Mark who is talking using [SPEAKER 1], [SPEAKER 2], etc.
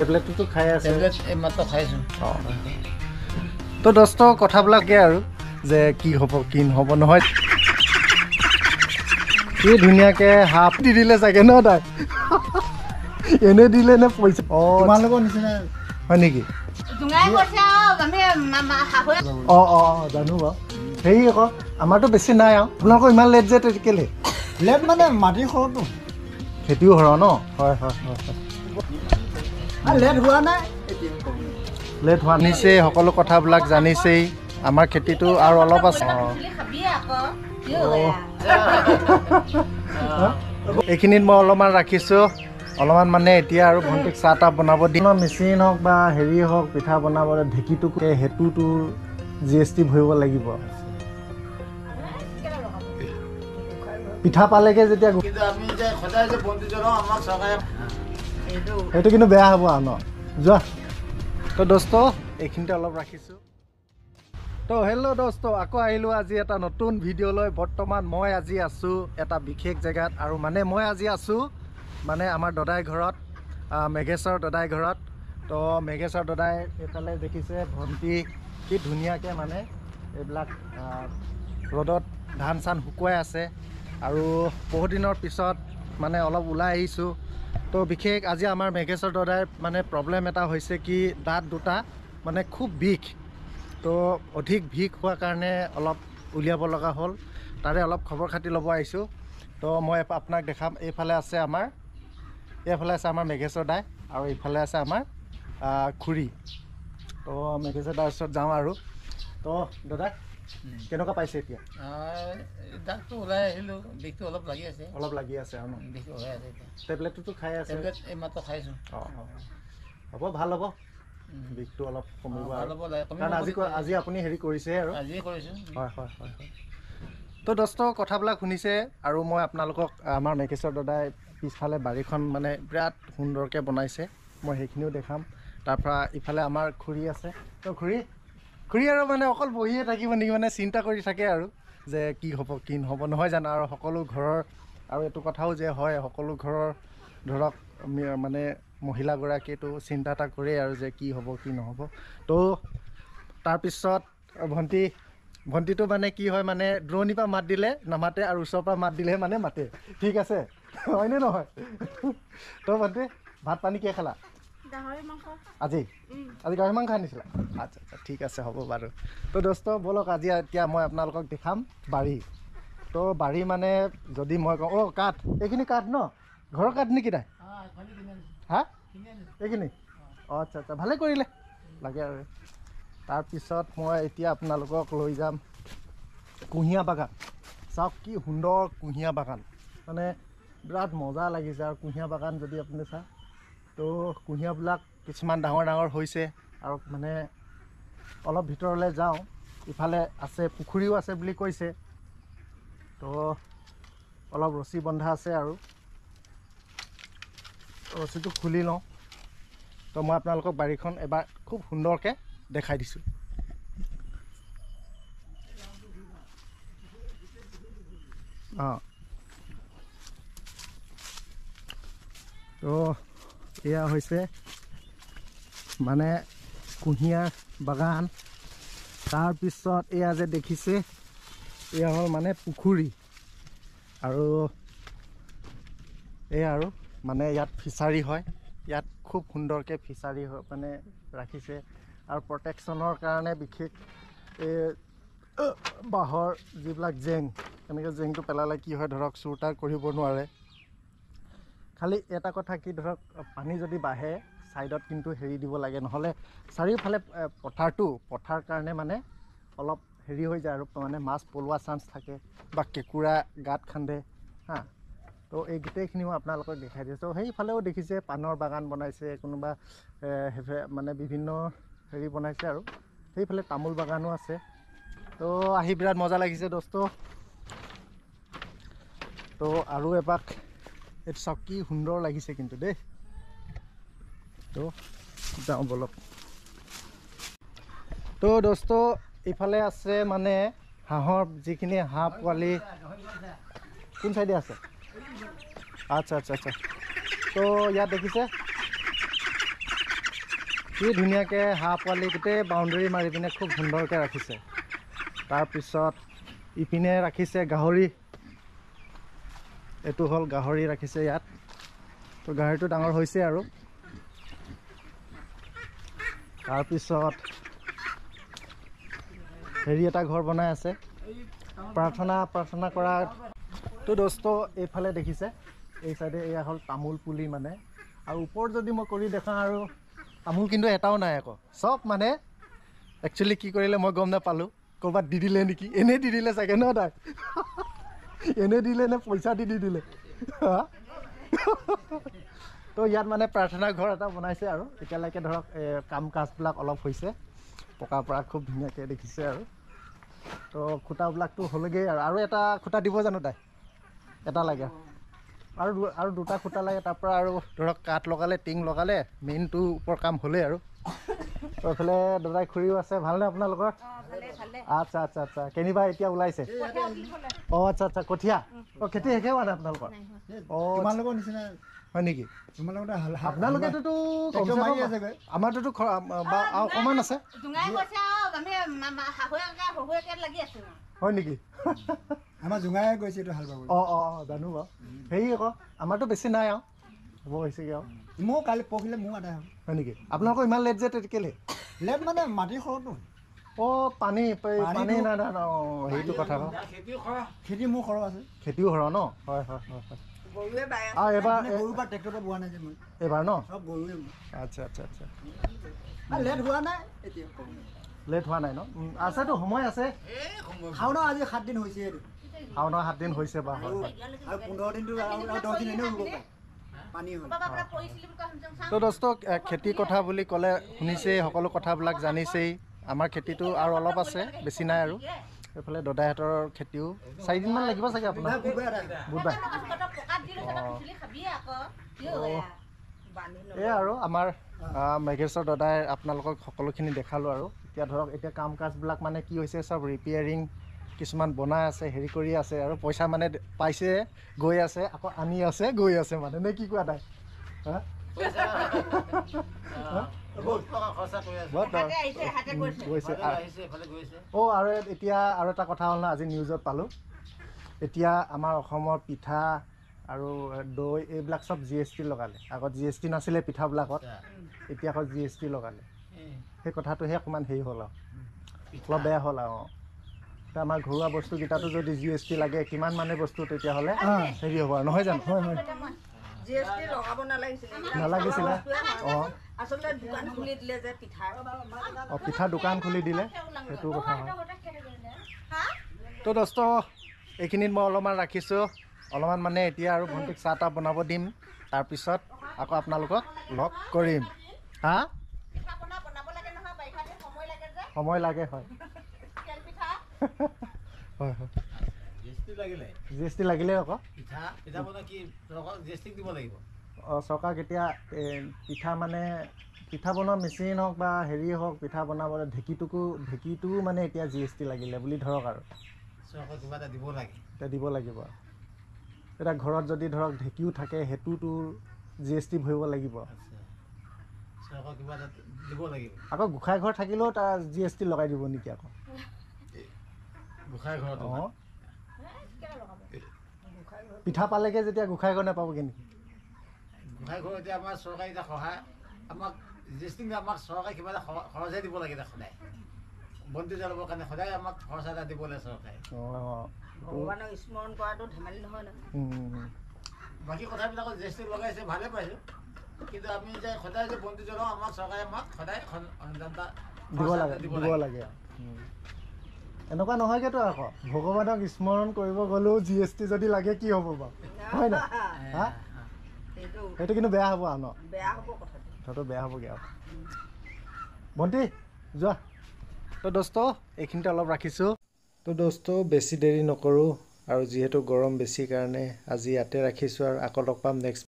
[SPEAKER 1] টেবলেটটোতো খাই আছে টেবলেট এইমাত্ৰ খাইছোঁ অঁ তো দছ কথাবিলাকে আৰু যে কি হ'ব কি নহ'ব নহয় কি ধুনীয়াকৈ হাফ দি দিলে চাগে ন তাই এনে দিলে নে পইচা অঁ তোমালোকৰ নিচিনা হয় নেকি অঁ অঁ জানো বাৰু হেৰি আকৌ আমাৰতো বেছি নাই আৰু আপোনালোকৰ ইমান লেট যে কেলে লেট মানে মাটি সৰহটো খেতিও সৰহ ন হয় হয় হয় হয় লেট হোৱা নিছে সকলো কথাবিলাক জানিছেই আমাৰ খেতিটো আৰু অলপ আছে এইখিনিত মই অলপমান ৰাখিছোঁ অলপমান মানে এতিয়া আৰু ভণ্টিক চাহ তাহ বনাব দিম মেচিন হওক বা হেৰি হওক পিঠা বনাবলৈ ঢেঁকীটো সেইটোতো জি এছ টি ভৰিব লাগিব পিঠা পালেগৈ যেতিয়া সেইটো কিন্তু বেয়া হ'ব আন যোৱা তো দোস্ত এইখিনিতে অলপ ৰাখিছোঁ তো হেল্ল' দোস্ত আকৌ আহিলোঁ আজি এটা নতুন ভিডিঅ' লৈ বৰ্তমান মই আজি আছোঁ এটা বিশেষ জেগাত আৰু মানে মই আজি আছোঁ মানে আমাৰ দদাই ঘৰত মেঘেশ্বৰ দদাই ঘৰত তো মেঘেশ্বৰ দদাই এইফালে দেখিছে ভণ্টি কি ধুনীয়াকৈ মানে এইবিলাক ৰ'দত ধান চান শুকুৱাই আছে আৰু বহুদিনৰ পিছত মানে অলপ ওলাই আহিছোঁ তো বিশেষ আজি আমাৰ মেঘেশ্বৰ দাদাই মানে প্ৰব্লেম এটা হৈছে কি দাঁত দুটা মানে খুব বিষ তো অধিক বিষ হোৱা কাৰণে অলপ উলিয়াব লগা হ'ল তাৰে অলপ খবৰ খাতি ল'ব আহিছোঁ তো মই আপোনাক দেখাম এইফালে আছে আমাৰ এইফালে আছে আমাৰ মেঘেশ্বৰ দাই আৰু এইফালে আছে আমাৰ খুৰী তো মেঘেশ্বৰ দাৰ ওচৰত যাওঁ আৰু তো দাদা Hmm. কেনেকুৱা পাইছে এতিয়া দাঁতটো খাই আছে হ'ব ভাল হ'ব বিষটো অলপ কমিব আজি আপুনি হেৰি কৰিছে আৰু আজি কৰিছোঁ হয় হয় কথাবিলাক শুনিছে আৰু মই আপোনালোকক আমাৰ মেকেশ্বৰ দাদাই পিছফালে বাৰীখন মানে বিৰাট সুন্দৰকৈ বনাইছে মই সেইখিনিও দেখাম তাৰপৰা ইফালে আমাৰ খুৰী আছে তো খুৰী ঘূৰি আৰু মানে অকল বহিয়ে থাকিব নেকি মানে চিন্তা কৰি থাকে আৰু যে কি হ'ব কি নহ'ব নহয় জানো আৰু সকলো ঘৰৰ আৰু এইটো কথাও যে হয় সকলো ঘৰৰ ধৰক মানে মহিলাগৰাকীয়েতো চিন্তা এটা কৰে আৰু যে কি হ'ব কি নহ'ব তো তাৰপিছত ভণ্টি ভণ্টিটো মানে কি হয় মানে দূৰণিৰ পৰা মাত দিলে নামাতে আৰু ওচৰৰ পৰা মাত দিলেহে মানে মাতে ঠিক আছে হয়নে নহয় তই ভণ্টি ভাত পানী কিয় খালা আজি আজি গাহৰি মাংস আনিছিলে আচ্ছা আচ্ছা ঠিক আছে হ'ব বাৰু তো দোস্ত বলক আজি এতিয়া মই আপোনালোকক দেখাম বাৰী তো বাৰী মানে যদি মই কওঁ অ' কাঠ এইখিনি কাঠ ন ঘৰৰ কাঠ নেকি তাই হা এইখিনি অঁ আচ্ছা আচ্ছা ভালে কৰিলে লাগে আৰু তাৰপিছত মই এতিয়া আপোনালোকক লৈ যাম কুঁহিয়াৰ বাগান চাওক কি সুন্দৰ কুঁহিয়াৰ বাগান মানে বিৰাট মজা লাগিছে আৰু কুঁহিয়াৰ বাগান যদি আপুনি চাওক তো কুঁহিয়াৰবিলাক কিছুমান ডাঙৰ ডাঙৰ হৈছে আৰু মানে অলপ ভিতৰলৈ যাওঁ ইফালে আছে পুখুৰীও আছে বুলি কৈছে তো অলপ ৰছী বন্ধা আছে আৰু ৰছীটো খুলি লওঁ তো মই আপোনালোকক বাৰীখন এবাৰ খুব সুন্দৰকৈ দেখাই দিছোঁ অঁ তো এয়া হৈছে মানে কুঁহিয়াৰ বাগান তাৰপিছত এয়া যে দেখিছে এয়া হ'ল মানে পুখুৰী আৰু এয়া আৰু মানে ইয়াত ফিচাৰী হয় ইয়াত খুব সুন্দৰকৈ ফিচাৰী মানে ৰাখিছে আৰু প্ৰটেকশ্যনৰ কাৰণে বিশেষ এই বাঁহৰ যিবিলাক জেং এনেকৈ জেংটো পেলালে কি হয় ধৰক চোৰ তাৰ কৰিব নোৱাৰে খালি এটা কথা কি ধৰক পানী যদি বাঢ়ে ছাইডত কিন্তু হেৰি দিব লাগে নহ'লে চাৰিওফালে পথাৰটো পথাৰ কাৰণে মানে অলপ হেৰি হৈ যায় আৰু মানে মাছ পলোৱা চান্স থাকে বা কেঁকুৰা গাঁত খান্দে হা তো এই গোটেইখিনি মই আপোনালোকক দেখাই দিছোঁ তো সেইফালেও দেখিছে পাণৰ বাগান বনাইছে কোনোবা মানে বিভিন্ন হেৰি বনাইছে আৰু সেইফালে তামোল বাগানো আছে তো আহি বিৰাট মজা লাগিছে দোস্ত তো আৰু এপাক এইটো চাওক কি সুন্দৰ লাগিছে কিন্তু দেই তো যাওঁ বলক তো দোস্ত ইফালে আছে মানে হাঁহৰ যিখিনি হাঁহ পোৱালি কোন চাইডে আছে আচ্ছা আচ্ছা আচ্ছা তো ইয়াত দেখিছে কি ধুনীয়াকৈ হাঁহ পোৱালি গোটেই বাউণ্ডেৰী মাৰি পিনে খুব সুন্দৰকৈ ৰাখিছে তাৰপিছত ইপিনে ৰাখিছে গাহৰি এইটো হল গাহৰি ৰাখিছে ইয়াত তো গাহৰিটো ডাঙৰ হৈছে আৰু তাৰপিছত হেৰি এটা ঘৰ বনাই আছে প্ৰাৰ্থনা প্ৰাৰ্থনা কৰা তো দোষ এইফালে দেখিছে এই চাইডে এয়া হ'ল তামোল পুলি মানে আৰু ওপৰত যদি মই কৰি দেখাওঁ আৰু তামোল কিন্তু এটাও নাই আকৌ চব মানে একচুৱেলি কি কৰিলে মই গম নাপালোঁ ক'ৰবাত দি দিলে নেকি এনেই দি দিলে চাগে ন তাক এনে দিলে নে পইচা দি দি দিলে তো ইয়াত মানে প্ৰাৰ্থনা ঘৰ এটা বনাইছে আৰু এতিয়ালৈকে ধৰক কাম কাজবিলাক অলপ হৈছে পকা পৰা খুব ধুনীয়াকৈ দেখিছে আৰু তো খুটাবিলাকতো হ'লগৈ আৰু আৰু এটা খুটা দিব জানো তাই এটা লাগে আৰু আৰু দুটা খুটা লাগে তাৰপৰা আৰু ধৰক কাঠ লগালে টিং লগালে মেইনটো ওপৰ কাম হ'লেই আৰু এইফালে দাদাই খুৰীও আছে ভালনে আপোনালোকৰ আচ্ছা আচ্ছা আচ্ছা কেনিবা এতিয়া ওলাইছে অ আচ্ছা আচ্ছা কঠীয়া অ খেতি শেষে হোৱা নাই আপোনালোকৰ অঁ নিচিনা হয় নেকি আমাৰতো অকণমান আছে হয় নেকি আমাৰ জোঙাই গৈছে এইটো হাল বাবলৈ অঁ হেৰি আকৌ আমাৰতো বেছি নাই আৰু হ'ব হৈছেগৈ আৰু মোৰ কালি পৰহিলে মোৰ আদায় হয় নেকি আপোনালোকৰ ইমান লেট যে কেলে লেট মানে মাটি সৰহটো অ পানী পানী নাই নাই সেইটো কথা খেতি মোৰ সৰহ আছে খেতিও সৰহ ন হয় হয় হয় হয় তো দোস্তক খেতি কথা বুলি ক'লে শুনিছেই সকলো কথাবিলাক জানিছেই আমাৰ খেতিটো আৰু অলপ আছে বেছি নাই আৰু এইফালে দদাইহঁতৰ খেতিও চাৰিদিনমান লাগিব চাগে আপোনাৰ বুধবাৰ এই আৰু আমাৰ মেঘেশ্বৰ দদাই আপোনালোকক সকলোখিনি দেখালোঁ আৰু এতিয়া ধৰক এতিয়া কাম কাজবিলাক মানে কি হৈছে চব ৰিপেয়াৰিং কিছুমান বনাই আছে হেৰি কৰি আছে আৰু পইচা মানে পাইছে গৈ আছে আকৌ আনি আছে গৈ আছে মানে নে কি কোৱা তাই অ' আৰু এতিয়া আৰু এটা কথা হ'ল নহয় আজি নিউজত পালোঁ এতিয়া আমাৰ অসমৰ পিঠা আৰু দৈ এইবিলাক চব জি এছ টি লগালে আগত জি এছ টি নাছিলে পিঠাবিলাকত এতিয়া আকৌ জি এছ টি লগালে সেই কথাটোহে অকণমান হেৰি হ'ল আৰু অলপ বেয়া হ'ল আৰু অঁ আমাৰ ঘৰুৱা বস্তুকেইটাতো যদি জি এছ টি লাগে কিমান মানে বস্তু তেতিয়াহ'লে হেৰি হ'ব আৰু নহয় জানো হয় হয় নালাগিছিলে অঁ অঁ পিঠা দোকান খুলি দিলে সেইটো কথা হয় তো দোষ এইখিনিত মই অলপমান ৰাখিছোঁ অলপমান মানে এতিয়া আৰু ভণ্টিক চাহ তাহ বনাব দিম তাৰপিছত আকৌ আপোনালোকক লগ কৰিম হা সময় লাগে হয় জি এছ টি চৰকাৰ কেতিয়া পিঠা মানে পিঠা বনোৱা মেচিন হওক বা হেৰি হওক পিঠা বনাবলৈ ঢেঁকীটোকো ঢেঁকীটোও মানে এতিয়া জি এছ টি লাগিলে বুলি ধৰক আৰু এতিয়া দিব লাগিব এতিয়া ঘৰত যদি ধৰক ঢেঁকীও থাকে সেইটোতো জি এছ টি ভৰিব লাগিব আকৌ গোসাঁই ঘৰ থাকিলেও তাৰ জি এছ টি লগাই দিব নেকি আকৌ পিঠা পালেগৈ যেতিয়া গোঁসাই ঘৰ নাপাবগৈ নেকি গোঁসাই ঘৰ এতিয়া আমাৰ চৰকাৰী এটা সহায় আমাক যিখিনি আমাক চৰকাৰে কিবা এটা খৰচে দিব লাগে সদায় বন্তি জ্বলাবৰ কাৰণে সদায় আমাক খৰচ এটা দিব লাগে চৰকাৰে ভগৱানক স্মৰণ কৰাটো ধেমালি নহয় বাকী কথাবিলাকত জ্যেষ্ঠ লগাইছে ভালে পাইছো কিন্তু আমি যে সদায় যে বন্তি জ্বলাওঁ আমাৰ চৰকাৰে আমাক সদায় অনুদান
[SPEAKER 2] দিব লাগে দিব
[SPEAKER 1] লাগে এনেকুৱা নহয়গেতো আকৌ ভগৱানক স্মৰণ কৰিব গ'লেও জি এছ টি যদি লাগে কি হ'ব বাৰু হয় নাই হা সেইটো কিন্তু বেয়া হ'ব আৰু ন বেয়া হ'বগৈ আৰু ভণ্টি যোৱা তো দোস্ত এইখিনিতে অলপ ৰাখিছোঁ তো দোস্ত বেছি দেৰি নকৰোঁ আৰু যিহেতু গৰম বেছি কাৰণে আজি ইয়াতে ৰাখিছোঁ আৰু আকৌ লগ পাম নেক্সট